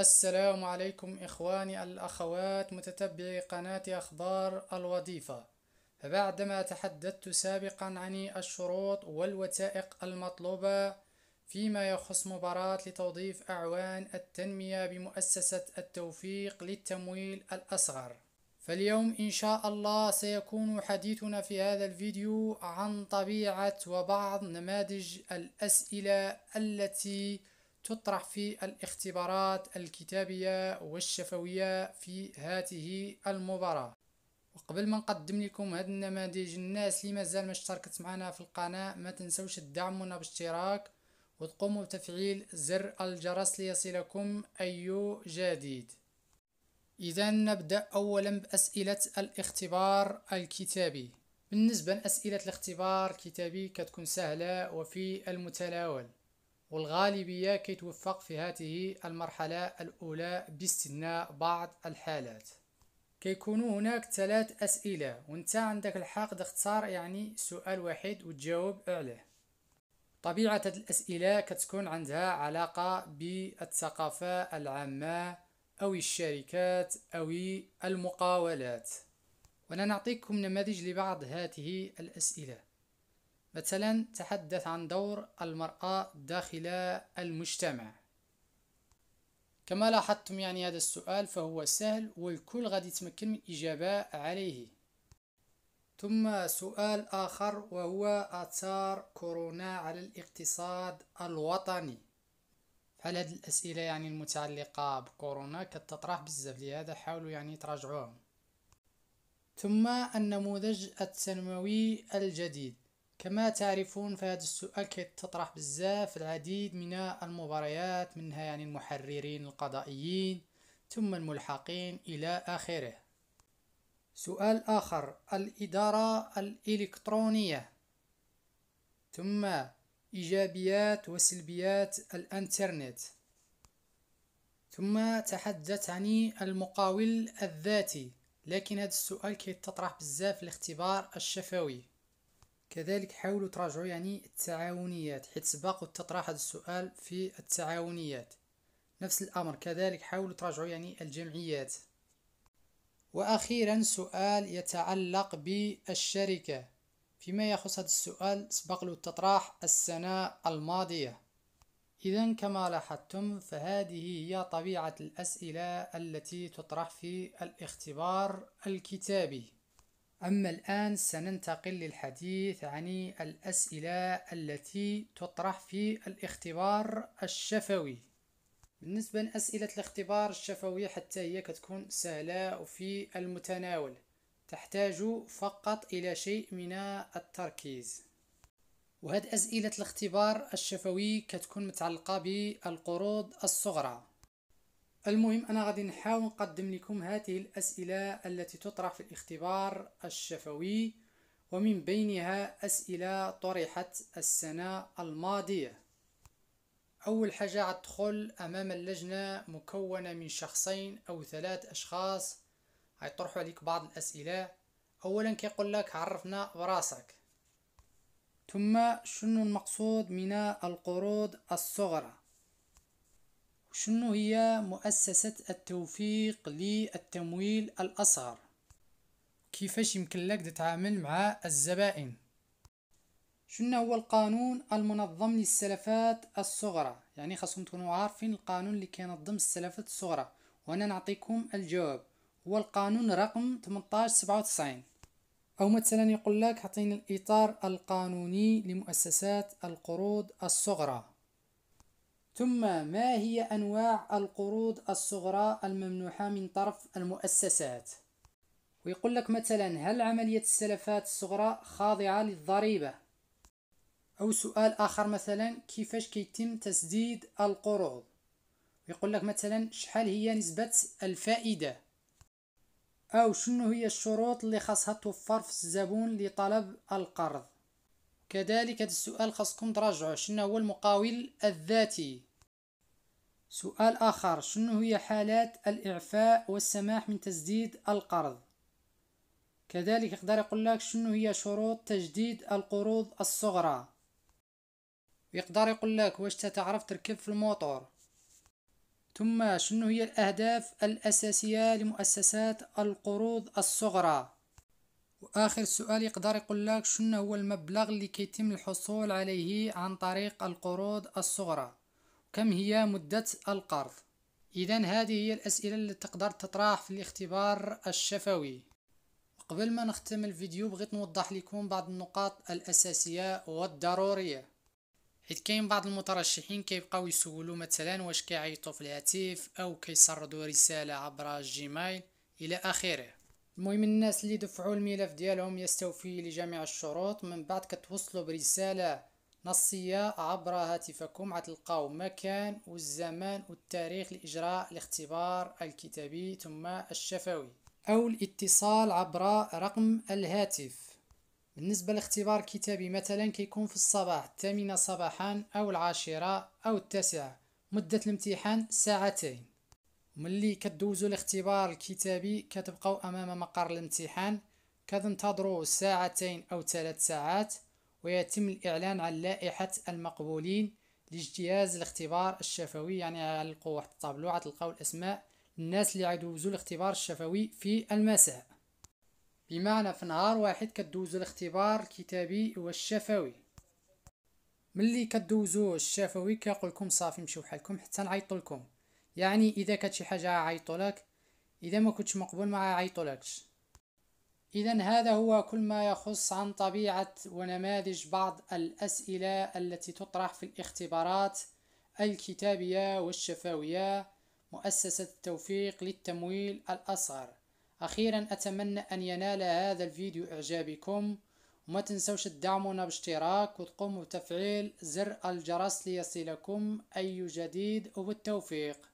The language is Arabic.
السلام عليكم إخواني الأخوات متتبعي قناة أخبار الوظيفة بعدما تحدثت سابقا عن الشروط والوثائق المطلوبة فيما يخص مباراة لتوظيف أعوان التنمية بمؤسسة التوفيق للتمويل الأصغر فاليوم إن شاء الله سيكون حديثنا في هذا الفيديو عن طبيعة وبعض نماذج الأسئلة التي تطرح في الاختبارات الكتابية والشفوية في هذه المباراة وقبل ما نقدم لكم هاد النماذج الناس اللي مازال ما اشتركت معنا في القناة ما تنسوش تدعمونا باشتراك وتقوموا بتفعيل زر الجرس ليصلكم أي جديد إذا نبدأ أولا بأسئلة الاختبار الكتابي بالنسبة لأسئلة الاختبار الكتابي كتكون سهلة وفي المتناول والغالبية كيتوفق في هذه المرحلة الأولى باستثناء بعض الحالات كيكونوا هناك ثلاث أسئلة وانت عندك الحق تختار يعني سؤال واحد وتجاوب عليه طبيعة الأسئلة كتكون عندها علاقة بالثقافة العامة أو الشركات أو المقاولات وأنا نعطيكم نماذج لبعض هذه الأسئلة مثلا تحدث عن دور المرأة داخل المجتمع كما لاحظتم يعني هذا السؤال فهو سهل والكل غادي يتمكن من الإجابة عليه ثم سؤال آخر وهو آثار كورونا على الاقتصاد الوطني فهل هذه الأسئلة يعني المتعلقة بكورونا كتطرح بزاف لهذا حاولوا يعني تراجعوهم ثم النموذج التنموي الجديد كما تعرفون فهذا السؤال كيتطرح بزاف العديد من المباريات منها يعني المحررين القضائيين ثم الملحقين إلى آخره سؤال آخر الإدارة الإلكترونية ثم إيجابيات وسلبيات الإنترنت ثم تحدث عن المقاول الذاتي لكن هذا السؤال كيتطرح بزاف الاختبار الشفوي كذلك حاولوا تراجعوا يعني التعاونيات حيت سبق وتطرح هذا السؤال في التعاونيات نفس الأمر كذلك حاولوا تراجعوا يعني الجمعيات وأخيرا سؤال يتعلق بالشركة فيما يخص هذا السؤال سبق له التطرح السنة الماضية إذا كما لاحظتم فهذه هي طبيعة الأسئلة التي تطرح في الاختبار الكتابي أما الآن سننتقل للحديث عن الأسئلة التي تطرح في الاختبار الشفوي بالنسبة لأسئلة الاختبار الشفوي حتى هي كتكون سهلة وفي المتناول تحتاج فقط إلى شيء من التركيز وهاد أسئلة الاختبار الشفوي كتكون متعلقة بالقروض الصغرى المهم أنا غادي نحاول نقدم لكم هذه الأسئلة التي تطرح في الاختبار الشفوي ومن بينها أسئلة طرحت السنة الماضية أول حاجة غتدخل أمام اللجنة مكونة من شخصين أو ثلاث أشخاص غيطرحوا عليك بعض الأسئلة أولا كيقول لك عرفنا براسك ثم شنو المقصود من القروض الصغرى شنو هي مؤسسة التوفيق للتمويل الأصغر كيفاش يمكن لك تتعامل مع الزبائن شنو هو القانون المنظم للسلفات الصغرى يعني خاصكم تكونوا عارفين القانون اللي كينظم السلفات الصغرى وانا نعطيكم الجواب هو القانون رقم 1897 او مثلا يقول لك اعطينا الاطار القانوني لمؤسسات القروض الصغرى ثم ما هي أنواع القروض الصغرى الممنوحة من طرف المؤسسات ويقول لك مثلا هل عملية السلفات الصغرى خاضعة للضريبة أو سؤال آخر مثلا كيفاش كيتم تسديد القروض يقول لك مثلا شحال هي نسبة الفائدة أو شنو هي الشروط اللي خاصها توفر في الزبون لطلب القرض كذلك هذا السؤال خاصكم تراجعوا شنو هو المقاول الذاتي سؤال آخر شنو هي حالات الإعفاء والسماح من تسديد القرض كذلك يقدر يقول لك شنو هي شروط تجديد القروض الصغرى ويقدر يقول لك واش تتعرف تركب في الموتور ثم شنو هي الأهداف الأساسية لمؤسسات القروض الصغرى واخر سؤال يقدر يقول لك شنو هو المبلغ اللي كيتم الحصول عليه عن طريق القروض الصغرى كم هي مدة القرض اذا هذه هي الاسئله اللي تقدر تطرح في الاختبار الشفوي قبل ما نختم الفيديو بغيت نوضح لكم بعض النقاط الاساسيه والضروريه حيت كاين بعض المترشحين كيبقاو يسولوا مثلا واش كيعيطوا في الهاتف او كيسردوا رساله عبر الجيميل الى اخره المهم الناس اللي دفعوا الملف ديالهم يستوفي لجميع الشروط من بعد كتوصلوا برسالة نصية عبر هاتفكم غتلقاو مكان والزمان والتاريخ لإجراء الاختبار الكتابي ثم الشفوي أو الاتصال عبر رقم الهاتف بالنسبة لاختبار كتابي مثلا كيكون في الصباح الثامنة صباحا أو العاشرة أو التاسعة مدة الامتحان ساعتين ملي كدوزوا الاختبار الكتابي كتبقاو امام مقر الامتحان كتنتظروا ساعتين او ثلاث ساعات ويتم الاعلان عن لائحه المقبولين لاجتياز الاختبار الشفوي يعني علقوا واحد الطابلو غتلقاو الاسماء الناس اللي غيدوزوا الاختبار الشفوي في المساء بمعنى في نهار واحد كدوزوا الاختبار الكتابي والشفوي ملي كدوزوا الشفوي كيقول لكم صافي مشيو حالكم حتى نعيط لكم يعني اذا كانت شي حاجه عيطولك اذا ما كنتش مقبول ما عيطولكش اذا هذا هو كل ما يخص عن طبيعه ونماذج بعض الاسئله التي تطرح في الاختبارات الكتابيه والشفويه مؤسسه التوفيق للتمويل الاصغر اخيرا اتمنى ان ينال هذا الفيديو اعجابكم وما تنسوش تدعمونا باشتراك وتقوموا بتفعيل زر الجرس ليصلكم أي جديد وبالتوفيق